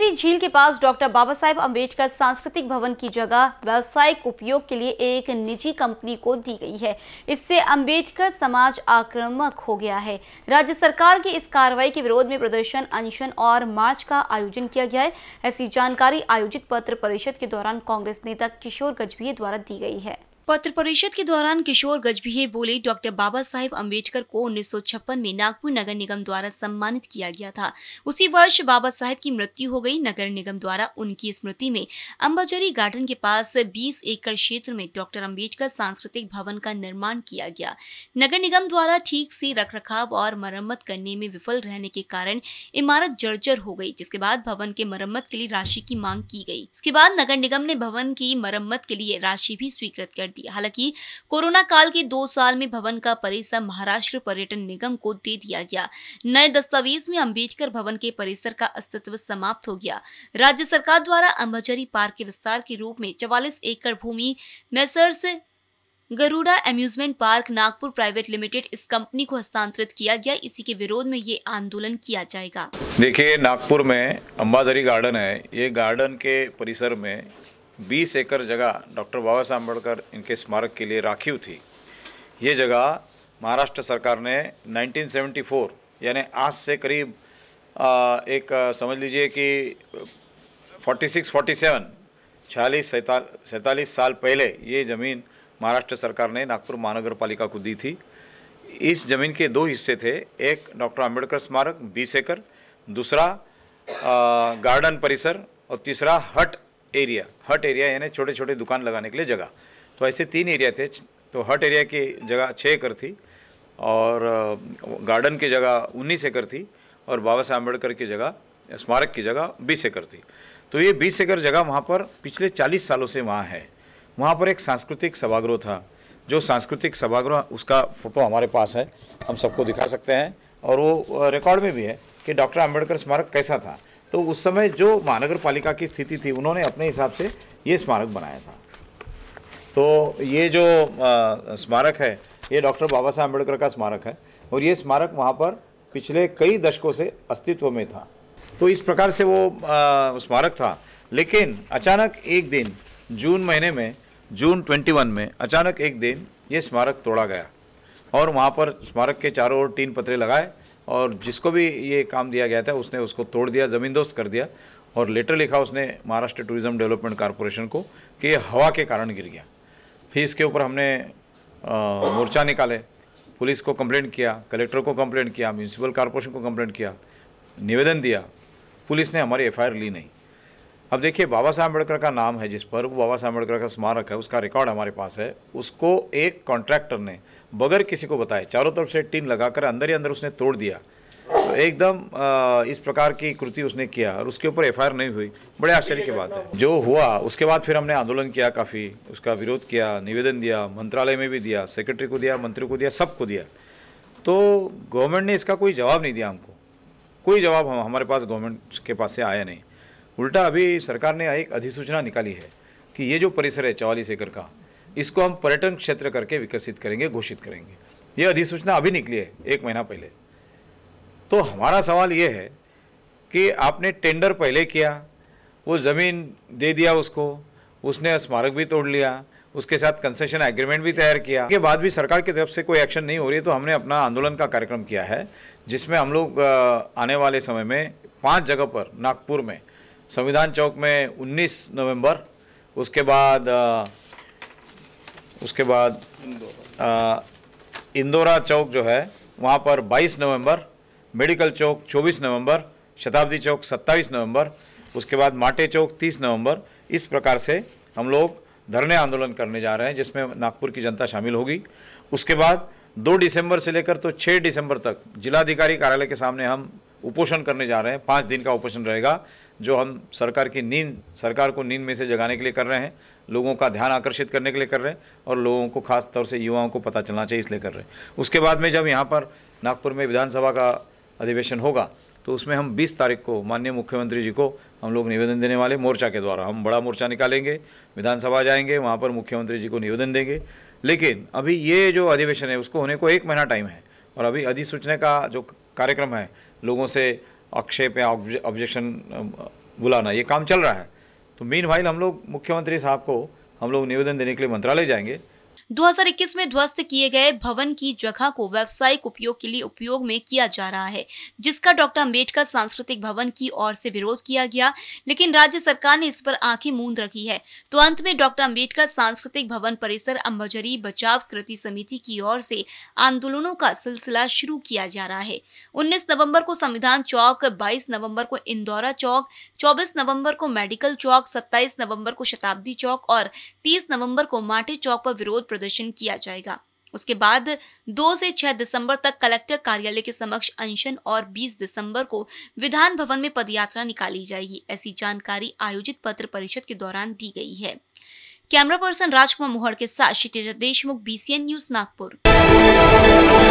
मछेरी झील के पास डॉक्टर बाबा साहेब अम्बेडकर सांस्कृतिक भवन की जगह व्यावसायिक उपयोग के लिए एक निजी कंपनी को दी गई है इससे अम्बेडकर समाज आक्रामक हो गया है राज्य सरकार की इस कार्रवाई के विरोध में प्रदर्शन अनशन और मार्च का आयोजन किया गया है ऐसी जानकारी आयोजित पत्र परिषद के दौरान कांग्रेस नेता किशोर गजबीय द्वारा दी गई है पत्र परिषद के दौरान किशोर गजभिये बोले डॉक्टर बाबा साहेब अम्बेडकर को उन्नीस में नागपुर नगर निगम द्वारा सम्मानित किया गया था उसी वर्ष बाबा साहेब की मृत्यु हो गई नगर निगम द्वारा उनकी स्मृति में अम्बाजोरी गार्डन के पास 20 एकड़ क्षेत्र में डॉक्टर अम्बेडकर सांस्कृतिक भवन का निर्माण किया गया नगर निगम द्वारा ठीक से रख रखाव और मरम्मत करने में विफल रहने के कारण इमारत जर्जर हो गई जिसके बाद भवन के मरम्मत के लिए राशि की मांग की गई इसके बाद नगर निगम ने भवन की मरम्मत के लिए राशि भी स्वीकृत कर दी थी हालांकि कोरोना काल के दो साल में भवन का परिसर महाराष्ट्र पर्यटन निगम को दे दिया गया नए दस्तावेज में अम्बेडकर भवन के परिसर का अस्तित्व समाप्त हो गया राज्य सरकार द्वारा अम्बाचरी पार्क के विस्तार के रूप में चवालीस एकड़ भूमि Messrs Garuda amusement park Nagpur private limited इस कंपनी को हस्तांतरित किया गया इसी के विरोध में ये आंदोलन किया जाएगा देखिए नागपुर में अम्बाजरी गार्डन है ये गार्डन के परिसर में 20 एकड़ जगह डॉक्टर बाबा साहब अम्बेडकर इनके स्मारक के लिए राखी थी ये जगह महाराष्ट्र सरकार ने 1974 यानी आज से करीब एक समझ लीजिए कि 46 47 छियालीस सैंतालीस साल पहले ये ज़मीन महाराष्ट्र सरकार ने नागपुर महानगर पालिका को दी थी इस ज़मीन के दो हिस्से थे एक डॉक्टर अंबेडकर स्मारक बीस एकड़ दूसरा गार्डन परिसर और तीसरा हट एरिया हट एरिया यानी छोटे छोटे दुकान लगाने के लिए जगह तो ऐसे तीन एरिया थे तो हट एरिया की जगह छः एकड़ थी और गार्डन की जगह उन्नीस एकड़ थी और बाबा साहब अम्बेडकर की जगह स्मारक की जगह बीस एकड़ थी तो ये बीस एकड़ जगह वहाँ पर पिछले चालीस सालों से वहाँ है वहाँ पर एक सांस्कृतिक सभागृह था जो सांस्कृतिक सभागृह उसका फ़ोटो हमारे पास है हम सबको दिखा सकते हैं और वो रिकॉर्ड में भी है कि डॉक्टर अम्बेडकर स्मारक कैसा था तो उस समय जो महानगर पालिका की स्थिति थी उन्होंने अपने हिसाब से ये स्मारक बनाया था तो ये जो आ, स्मारक है ये डॉक्टर बाबा साहब अम्बेडकर का स्मारक है और ये स्मारक वहाँ पर पिछले कई दशकों से अस्तित्व में था तो इस प्रकार से वो आ, स्मारक था लेकिन अचानक एक दिन जून महीने में जून 21 में अचानक एक दिन ये स्मारक तोड़ा गया और वहाँ पर स्मारक के चारों ओर तीन पत्रे लगाए और जिसको भी ये काम दिया गया था उसने उसको तोड़ दिया ज़मींदोस्त कर दिया और लेटर लिखा उसने महाराष्ट्र टूरिज़्म डेवलपमेंट कॉरपोरेशन को कि ये हवा के कारण गिर गया फिर इसके ऊपर हमने मोर्चा निकाले पुलिस को कंप्लेंट किया कलेक्टर को कंप्लेंट किया म्यूनसिपल कॉरपोरेशन को कंप्लेंट किया निवेदन दिया पुलिस ने हमारी एफ ली नहीं अब देखिए बाबा साहब अम्बेडकर का नाम है जिस पर वो बाबा साहब अम्बेडकर का स्मारक है उसका रिकॉर्ड हमारे पास है उसको एक कॉन्ट्रैक्टर ने बगैर किसी को बताए चारों तरफ से टीन लगाकर अंदर ही अंदर उसने तोड़ दिया तो एकदम इस प्रकार की कृति उसने किया और उसके ऊपर एफ नहीं हुई बड़े आश्चर्य की बात है जो हुआ उसके बाद फिर हमने आंदोलन किया काफ़ी उसका विरोध किया निवेदन दिया मंत्रालय में भी दिया सेक्रेटरी को दिया मंत्री को दिया सबको दिया तो गवर्नमेंट ने इसका कोई जवाब नहीं दिया हमको कोई जवाब हम हमारे पास गवर्नमेंट के पास से आया नहीं उल्टा अभी सरकार ने एक अधिसूचना निकाली है कि ये जो परिसर है चवालीस एकड़ का इसको हम पर्यटन क्षेत्र करके विकसित करेंगे घोषित करेंगे ये अधिसूचना अभी निकली है एक महीना पहले तो हमारा सवाल ये है कि आपने टेंडर पहले किया वो ज़मीन दे दिया उसको उसने स्मारक भी तोड़ लिया उसके साथ कंसेशन एग्रीमेंट भी तैयार किया के बाद भी सरकार की तरफ से कोई एक्शन नहीं हो रही है तो हमने अपना आंदोलन का कार्यक्रम किया है जिसमें हम लोग आने वाले समय में पांच जगह पर नागपुर में संविधान चौक में 19 नवंबर उसके बाद आ, उसके बाद इंदौरा चौक जो है वहाँ पर 22 नवंबर मेडिकल चौक 24 नवंबर शताब्दी चौक 27 नवंबर उसके बाद माटे चौक 30 नवंबर इस प्रकार से हम लोग धरने आंदोलन करने जा रहे हैं जिसमें नागपुर की जनता शामिल होगी उसके बाद 2 दिसंबर से लेकर तो 6 दिसंबर तक जिलाधिकारी कार्यालय के सामने हम उपोषण करने जा रहे हैं पाँच दिन का उपोषण रहेगा जो हम सरकार की नींद सरकार को नींद में से जगाने के लिए कर रहे हैं लोगों का ध्यान आकर्षित करने के लिए कर रहे हैं और लोगों को खास तौर से युवाओं को पता चलना चाहिए इसलिए कर रहे हैं उसके बाद में जब यहाँ पर नागपुर में विधानसभा का अधिवेशन होगा तो उसमें हम 20 तारीख को माननीय मुख्यमंत्री जी को हम लोग निवेदन देने वाले मोर्चा के द्वारा हम बड़ा मोर्चा निकालेंगे विधानसभा जाएंगे वहाँ पर मुख्यमंत्री जी को निवेदन देंगे लेकिन अभी ये जो अधिवेशन है उसको होने को एक महीना टाइम है और अभी अधिसूचना का जो कार्यक्रम है लोगों से आक्षेप या ऑब्जेक्शन बुलाना ये काम चल रहा है तो मीन भाई हम लोग मुख्यमंत्री साहब को हम लोग निवेदन देने के लिए मंत्रालय जाएंगे 2021 में ध्वस्त किए गए भवन की जगह को व्यावसायिक उपयोग के लिए उपयोग में किया जा रहा है जिसका डॉक्टर अम्बेडकर सांस्कृतिक भवन की ओर से विरोध किया गया लेकिन राज्य सरकार ने इस पर आंखें मूंद रखी है तो अंत में डॉक्टर अम्बेडकर सांस्कृतिक भवन परिसर अम्बजरी बचाव कृति समिति की ओर से आंदोलनों का सिलसिला शुरू किया जा रहा है उन्नीस नवम्बर को संविधान चौक बाईस नवम्बर को इंदौरा चौक चौबीस नवम्बर को मेडिकल चौक सत्ताईस नवम्बर को शताब्दी चौक और तीस नवम्बर को माटे चौक पर विरोध प्रदर्शन किया जाएगा उसके बाद 2 से 6 दिसंबर तक कलेक्टर कार्यालय के समक्ष अनशन और 20 दिसंबर को विधान भवन में पदयात्रा निकाली जाएगी ऐसी जानकारी आयोजित पत्र परिषद के दौरान दी गई है कैमरा पर्सन राजकुमार मोहर के साथ क्षितिजा देशमुख बीसीएन न्यूज नागपुर